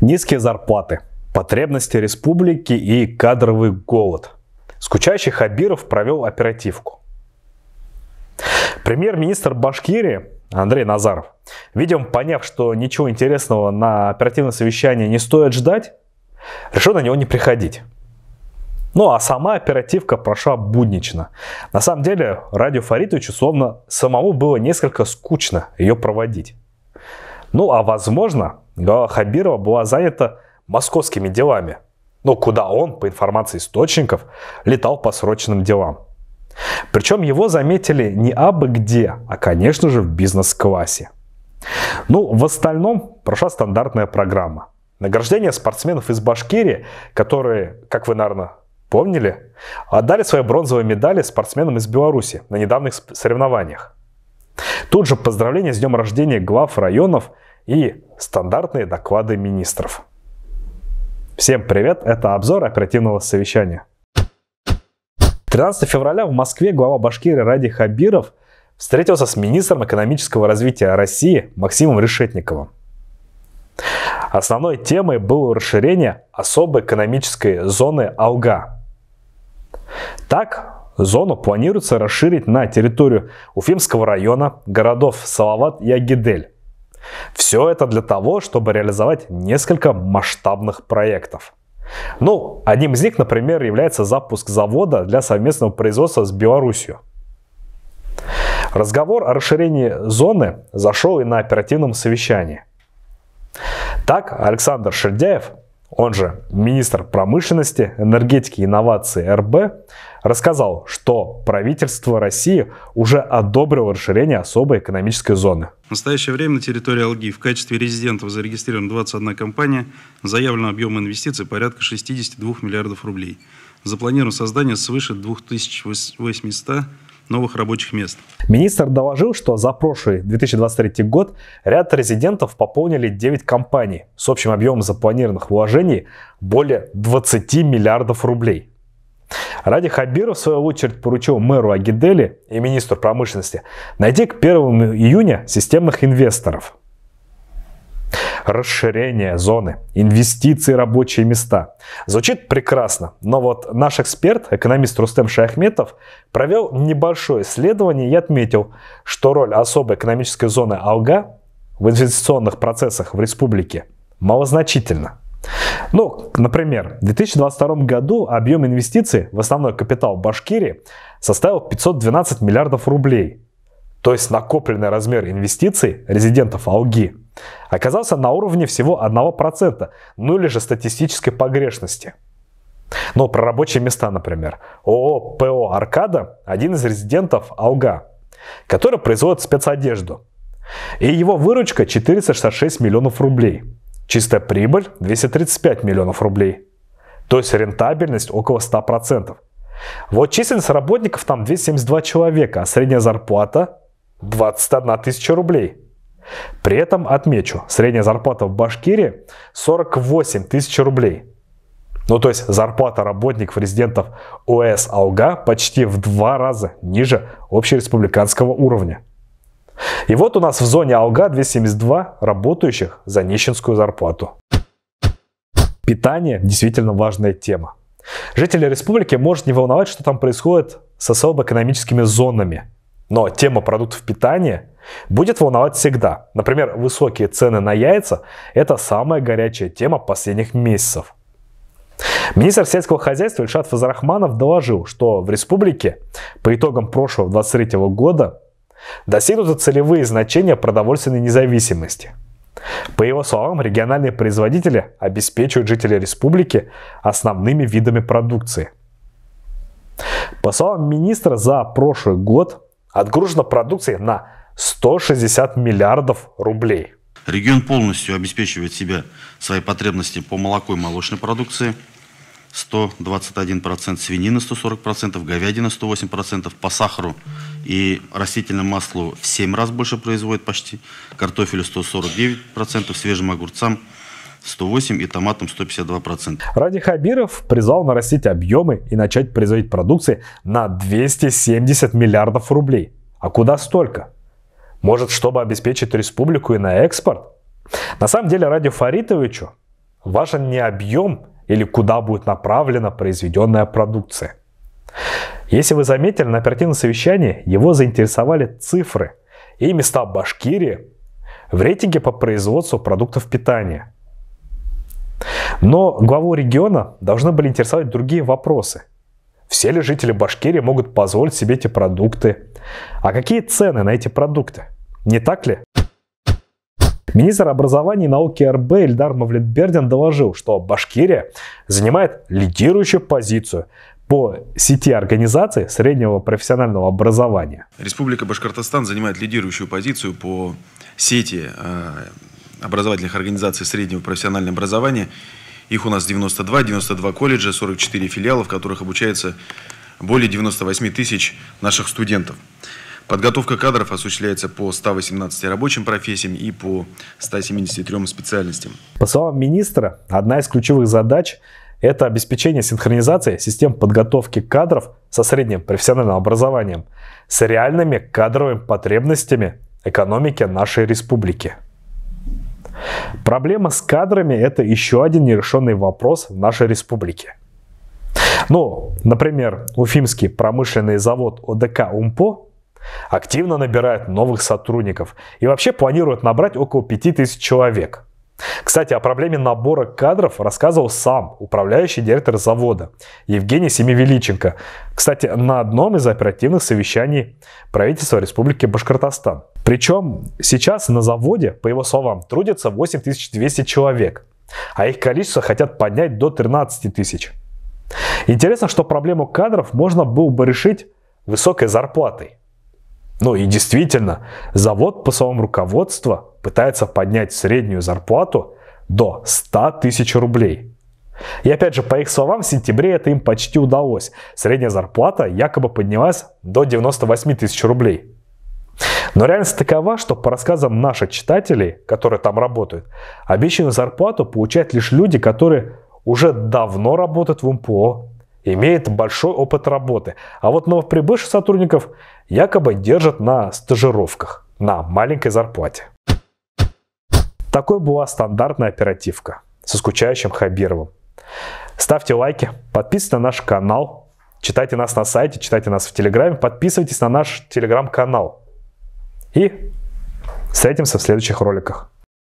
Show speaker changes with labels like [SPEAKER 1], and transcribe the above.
[SPEAKER 1] Низкие зарплаты, потребности республики и кадровый голод. Скучающий Хабиров провел оперативку. Премьер-министр Башкирии Андрей Назаров, видимо, поняв, что ничего интересного на оперативное совещание не стоит ждать, решил на него не приходить. Ну а сама оперативка прошла буднично. На самом деле, Радио Фаритовичу словно самому было несколько скучно ее проводить. Ну, а возможно, голова Хабирова была занята московскими делами, но куда он, по информации источников, летал по срочным делам. Причем его заметили не абы где, а, конечно же, в бизнес-классе. Ну, в остальном прошла стандартная программа. Награждение спортсменов из Башкирии, которые, как вы, наверное, помнили, отдали свои бронзовые медали спортсменам из Беларуси на недавних соревнованиях. Тут же поздравления с днем рождения глав районов и стандартные доклады министров. Всем привет, это обзор оперативного совещания. 13 февраля в Москве глава Башкирии Ради Хабиров встретился с министром экономического развития России Максимом Решетниковым. Основной темой было расширение особой экономической зоны Алга. Так, зону планируется расширить на территорию Уфимского района, городов Салават и Агидель. Все это для того, чтобы реализовать несколько масштабных проектов. Ну, одним из них, например, является запуск завода для совместного производства с Беларусью. Разговор о расширении зоны зашел и на оперативном совещании. Так, Александр Шердяев, он же министр промышленности, энергетики и инноваций РБ, рассказал, что правительство России уже одобрило расширение особой экономической зоны. В настоящее время на территории Алги в качестве резидентов зарегистрирована 21 компания, заявлен объем инвестиций порядка 62 миллиардов рублей. Запланировано создание свыше 2800 новых рабочих мест. Министр доложил, что за прошлый 2023 год ряд резидентов пополнили 9 компаний с общим объемом запланированных вложений более 20 миллиардов рублей. Ради Хабиров, в свою очередь, поручил мэру Агидели и министру промышленности найти к 1 июня системных инвесторов – расширение зоны, инвестиции, рабочие места. Звучит прекрасно, но вот наш эксперт, экономист Рустем Шахметов, провел небольшое исследование и отметил, что роль особой экономической зоны Алга в инвестиционных процессах в республике малозначительна. Ну, например, в 2022 году объем инвестиций в основной капитал Башкирии составил 512 миллиардов рублей – то есть накопленный размер инвестиций резидентов АУГИ, оказался на уровне всего 1%, ну или же статистической погрешности. Ну, про рабочие места, например. ООО ПО «Аркада» – один из резидентов АУГА, который производит спецодежду. И его выручка 466 миллионов рублей. Чистая прибыль 235 миллионов рублей. То есть рентабельность около 100%. Вот численность работников там 272 человека, а средняя зарплата 21 тысяча рублей. При этом отмечу, средняя зарплата в Башкирии 48 тысяч рублей. Ну то есть зарплата работников резидентов ОС Алга почти в два раза ниже общереспубликанского уровня. И вот у нас в зоне Алга 272 работающих за нищенскую зарплату. Питание действительно важная тема. Жители республики может не волновать, что там происходит с особо экономическими зонами – но тема продуктов питания будет волновать всегда. Например, высокие цены на яйца – это самая горячая тема последних месяцев. Министр сельского хозяйства Ильшат Фазарахманов доложил, что в республике по итогам прошлого 23 года достигнуты целевые значения продовольственной независимости. По его словам, региональные производители обеспечивают жителей республики основными видами продукции. По словам министра, за прошлый год Отгружена продукция на 160 миллиардов рублей. Регион полностью обеспечивает себя свои потребности по молоко и молочной продукции. 121%, свинины, 140%, говядина 108%, по сахару и растительному маслу в 7 раз больше производит почти, картофелю 149%, свежим огурцам 108 и томатом 152%. Ради Хабиров призвал нарастить объемы и начать производить продукции на 270 миллиардов рублей. А куда столько? Может, чтобы обеспечить республику и на экспорт? На самом деле, Ради Фаритовичу важен не объем или куда будет направлена произведенная продукция. Если вы заметили, на оперативном совещании его заинтересовали цифры и места Башкирии в рейтинге по производству продуктов питания – но главу региона должны были интересовать другие вопросы. Все ли жители Башкирии могут позволить себе эти продукты? А какие цены на эти продукты? Не так ли? Министр образования и науки РБ Эльдар Мавлетбердин доложил, что Башкирия занимает лидирующую позицию по сети организаций среднего профессионального образования. Республика Башкортостан занимает лидирующую позицию по сети э, образовательных организаций среднего профессионального образования их у нас 92, 92 колледжа, 44 филиала, в которых обучается более 98 тысяч наших студентов. Подготовка кадров осуществляется по 118 рабочим профессиям и по 173 специальностям. По словам министра, одна из ключевых задач – это обеспечение синхронизации систем подготовки кадров со средним профессиональным образованием с реальными кадровыми потребностями экономики нашей республики. Проблема с кадрами – это еще один нерешенный вопрос в нашей республике. Ну, например, Уфимский промышленный завод ОДК «Умпо» активно набирает новых сотрудников и вообще планирует набрать около 5000 человек – кстати, о проблеме набора кадров рассказывал сам управляющий директор завода Евгений Семивеличенко. Кстати, на одном из оперативных совещаний правительства Республики Башкортостан. Причем сейчас на заводе, по его словам, трудится 8200 человек, а их количество хотят поднять до 13 тысяч. Интересно, что проблему кадров можно было бы решить высокой зарплатой. Ну и действительно, завод по словам руководства пытается поднять среднюю зарплату до 100 тысяч рублей. И опять же, по их словам, в сентябре это им почти удалось. Средняя зарплата якобы поднялась до 98 тысяч рублей. Но реальность такова, что по рассказам наших читателей, которые там работают, обещанную зарплату получают лишь люди, которые уже давно работают в МПО, имеют большой опыт работы, а вот новоприбывших сотрудников якобы держат на стажировках на маленькой зарплате. Такой была стандартная оперативка со скучающим Хабировым. Ставьте лайки, подписывайтесь на наш канал, читайте нас на сайте, читайте нас в Телеграме, подписывайтесь на наш Телеграм-канал. И встретимся в следующих роликах.